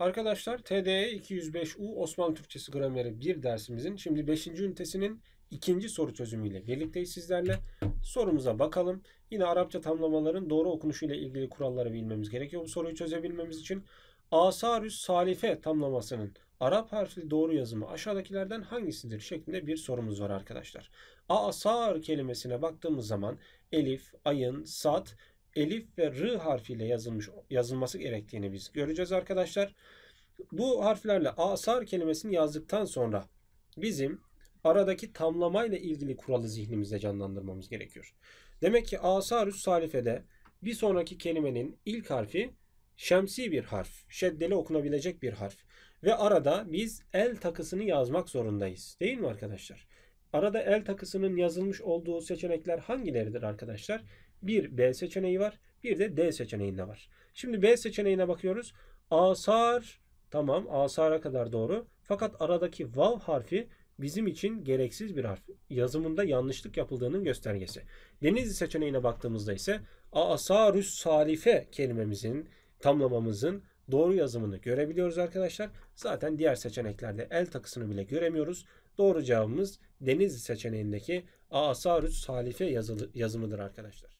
Arkadaşlar TDE 205U Osmanlı Türkçesi grameri 1 dersimizin şimdi 5. ünitesinin ikinci soru çözümüyle birlikteyiz sizlerle. Sorumuza bakalım. Yine Arapça tamlamaların doğru ile ilgili kuralları bilmemiz gerekiyor bu soruyu çözebilmemiz için. Asarüs Salife tamlamasının Arap harfli doğru yazımı aşağıdakilerden hangisidir şeklinde bir sorumuz var arkadaşlar. Asar kelimesine baktığımız zaman elif, ayın, sat elif ve r harfiyle yazılmış yazılması gerektiğini biz göreceğiz arkadaşlar. Bu harflerle asar kelimesini yazdıktan sonra bizim aradaki tamlamayla ilgili kuralı zihnimizde canlandırmamız gerekiyor. Demek ki asarüs salifede bir sonraki kelimenin ilk harfi şemsi bir harf, şeddeli okunabilecek bir harf ve arada biz el takısını yazmak zorundayız. Değil mi arkadaşlar? Arada el takısının yazılmış olduğu seçenekler hangileridir arkadaşlar? Bir B seçeneği var. Bir de D seçeneğinde var. Şimdi B seçeneğine bakıyoruz. Asar tamam asara kadar doğru. Fakat aradaki vav harfi bizim için gereksiz bir harf. Yazımında yanlışlık yapıldığının göstergesi. Denizli seçeneğine baktığımızda ise asarüs salife kelimemizin tamlamamızın doğru yazımını görebiliyoruz arkadaşlar. Zaten diğer seçeneklerde el takısını bile göremiyoruz. Doğru cevabımız Denizli seçeneğindeki Asarüs Salife yazılı, yazımıdır arkadaşlar.